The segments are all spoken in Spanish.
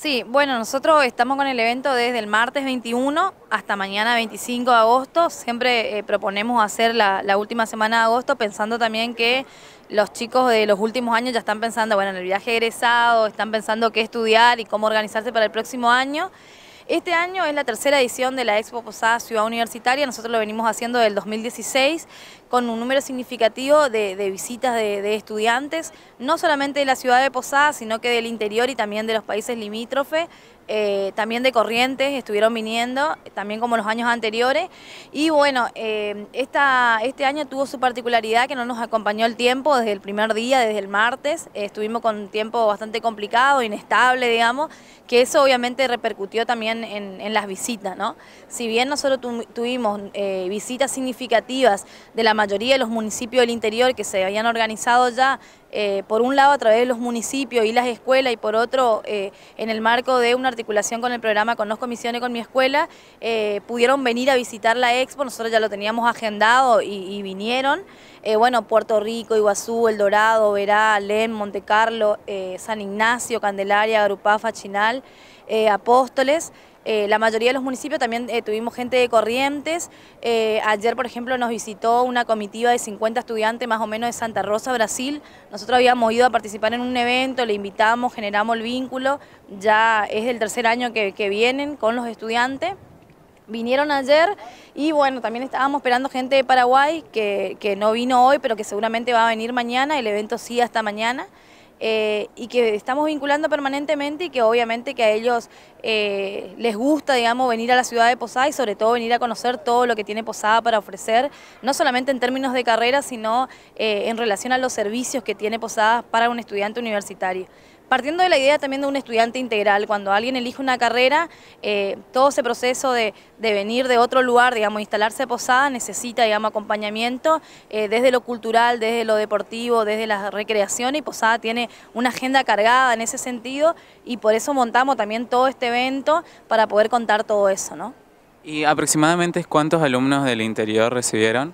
Sí, bueno, nosotros estamos con el evento desde el martes 21 hasta mañana 25 de agosto. Siempre eh, proponemos hacer la, última semana de agosto pensando también que los chicos de los últimos años ya están pensando, bueno, en el viaje egresado, están pensando qué estudiar y cómo organizarse para el próximo año. Este año es la tercera edición de la Expo Posada Ciudad Universitaria, nosotros lo venimos haciendo del 2016 con un número significativo de, visitas de, estudiantes, no solamente de la ciudad de Posadas, sino que del interior y también de los países limítrofes, eh, también de Corrientes estuvieron viniendo, también como los años anteriores. Y bueno, eh, esta, este año tuvo su particularidad que no nos acompañó el tiempo desde el primer día, desde el martes, eh, estuvimos con un tiempo bastante complicado, inestable, digamos, que eso obviamente repercutió también en, las visitas, ¿no? Si bien nosotros tuvimos visitas significativas de la mayoría de los municipios del interior que se habían organizado ya, eh, por un lado a través de los municipios y las escuelas y por otro eh, en el marco de una articulación con el programa Conozco Misiones con mi escuela, eh, pudieron venir a visitar la expo, nosotros ya lo teníamos agendado y, vinieron. bueno, Puerto Rico, Iguazú, El Dorado, Verá, Alén, Montecarlo, San Ignacio, Candelaria, Agrupafa, Chinal, Apóstoles. Eh, la mayoría de los municipios también eh, tuvimos gente de Corrientes. Eh, ayer, por ejemplo, nos visitó una comitiva de 50 estudiantes más o menos de Santa Rosa, Brasil. Nosotros habíamos ido a participar en un evento, le invitamos, generamos el vínculo. Ya es el tercer año que, vienen con los estudiantes vinieron ayer y bueno, también estábamos esperando gente de Paraguay que, que, no vino hoy, pero que seguramente va a venir mañana, el evento sí hasta mañana. Eh, y que estamos vinculando permanentemente y que obviamente que a ellos eh, les gusta, digamos, venir a la ciudad de Posada y sobre todo venir a conocer todo lo que tiene Posada para ofrecer, no solamente en términos de carrera, sino eh, en relación a los servicios que tiene Posada para un estudiante universitario partiendo de la idea también de un estudiante integral, cuando alguien elige una carrera, eh, todo ese proceso de, venir de otro lugar, digamos, instalarse a Posada, necesita, digamos, acompañamiento eh, desde lo cultural, desde lo deportivo, desde la recreación, y Posada tiene una agenda cargada en ese sentido, y por eso montamos también todo este evento para poder contar todo eso, ¿no? ¿Y aproximadamente cuántos alumnos del interior recibieron?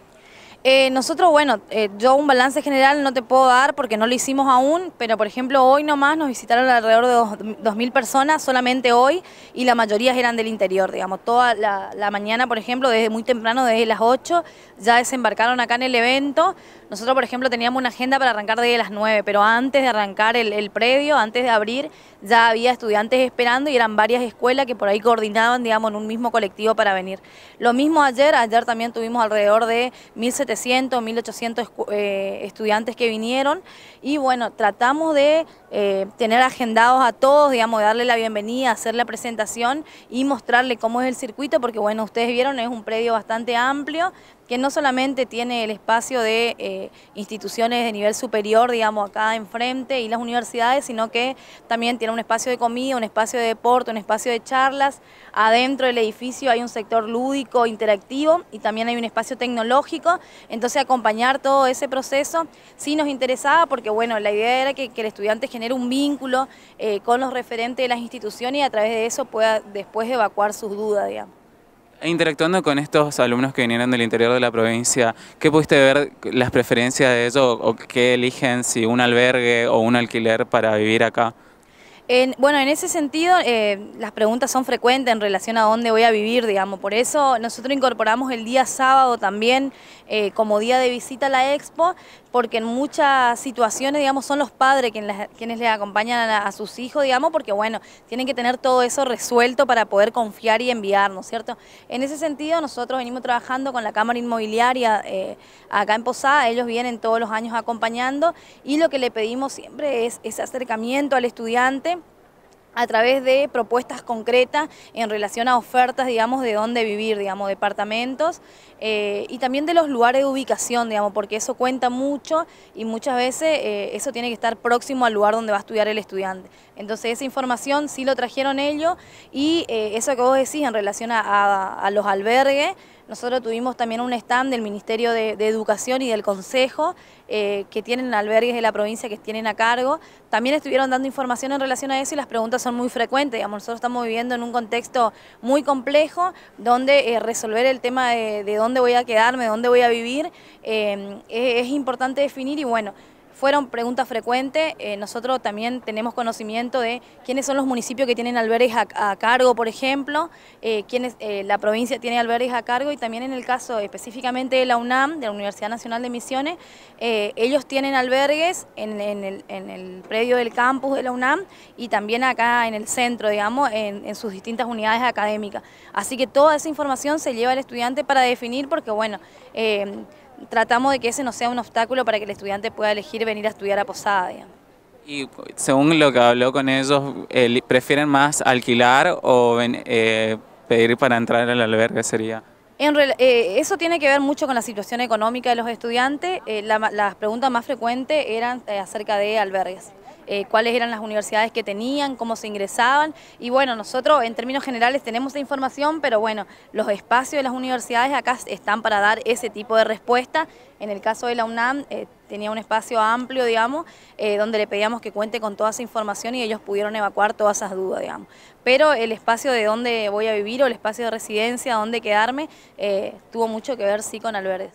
Eh, nosotros, bueno, eh, yo un balance general no te puedo dar porque no lo hicimos aún, pero por ejemplo hoy nomás nos visitaron alrededor de 2.000 personas solamente hoy y la mayoría eran del interior, digamos, toda la, mañana, por ejemplo, desde muy temprano, desde las 8, ya desembarcaron acá en el evento. Nosotros, por ejemplo, teníamos una agenda para arrancar desde las 9, pero antes de arrancar el, predio, antes de abrir, ya había estudiantes esperando y eran varias escuelas que por ahí coordinaban, digamos, en un mismo colectivo para venir. Lo mismo ayer, ayer también tuvimos alrededor de 1.700 1.800 eh, estudiantes que vinieron y bueno, tratamos de eh, tener agendados a todos, digamos, darle la bienvenida, hacer la presentación y mostrarle cómo es el circuito, porque bueno, ustedes vieron, es un predio bastante amplio, que no solamente tiene el espacio de eh, instituciones de nivel superior, digamos, acá enfrente y las universidades, sino que también tiene un espacio de comida, un espacio de deporte, un espacio de charlas. Adentro del edificio hay un sector lúdico, interactivo y también hay un espacio tecnológico. Entonces, acompañar todo ese proceso sí nos interesaba porque, bueno, la idea era que, que el estudiante genere un vínculo eh, con los referentes de las instituciones y a través de eso pueda después evacuar sus dudas, digamos. E interactuando con estos alumnos que vinieron del interior de la provincia, ¿qué pudiste ver las preferencias de ellos o qué eligen si un albergue o un alquiler para vivir acá? En, bueno, en ese sentido, eh, las preguntas son frecuentes en relación a dónde voy a vivir, digamos. Por eso nosotros incorporamos el día sábado también eh, como día de visita a la expo, porque en muchas situaciones, digamos, son los padres quienes, les, acompañan a, sus hijos, digamos, porque, bueno, tienen que tener todo eso resuelto para poder confiar y enviarnos. cierto? En ese sentido, nosotros venimos trabajando con la Cámara Inmobiliaria eh, acá en Posada, ellos vienen todos los años acompañando y lo que le pedimos siempre es ese acercamiento al estudiante a través de propuestas concretas en relación a ofertas, digamos, de dónde vivir, digamos, departamentos eh, y también de los lugares de ubicación, digamos, porque eso cuenta mucho y muchas veces eh, eso tiene que estar próximo al lugar donde va a estudiar el estudiante. Entonces esa información sí lo trajeron ellos y eh, eso que vos decís en relación a los albergues, nosotros tuvimos también un stand del Ministerio de, Educación y del Consejo, eh, que tienen albergues de la provincia que tienen a cargo. También estuvieron dando información en relación a eso y las preguntas son muy frecuentes. Digamos, nosotros estamos viviendo en un contexto muy complejo, donde eh, resolver el tema de, dónde voy a quedarme, dónde voy a vivir, eh, es, es importante definir y bueno, fueron preguntas frecuentes. Eh, nosotros también tenemos conocimiento de quiénes son los municipios que tienen albergues a, cargo, por ejemplo, eh, quiénes, eh, la provincia tiene albergues a cargo y también en el caso específicamente de la UNAM, de la Universidad Nacional de Misiones, ellos tienen albergues en, el, predio del campus de la UNAM y también acá en el centro, digamos, en, en sus distintas unidades académicas. Así que toda esa información se lleva al estudiante para definir porque, bueno, tratamos de que ese no sea un obstáculo para que el estudiante pueda elegir venir a estudiar a Posada. Y según lo que habló con ellos, eh, ¿prefieren más alquilar o eh, pedir para entrar al albergue sería? Eh, eso tiene que ver mucho con la situación económica de los estudiantes. las preguntas más frecuentes eran acerca de albergues. Eh, cuáles eran las universidades que tenían, cómo se ingresaban. Y bueno, nosotros en términos generales tenemos esa información, pero bueno, los espacios de las universidades acá están para dar ese tipo de respuesta. En el caso de la UNAM, eh, tenía un espacio amplio, digamos, eh, donde le pedíamos que cuente con toda esa información y ellos pudieron evacuar todas esas dudas, digamos. Pero el espacio de dónde voy a vivir o el espacio de residencia, dónde quedarme, tuvo mucho que ver, sí, con Alberdes.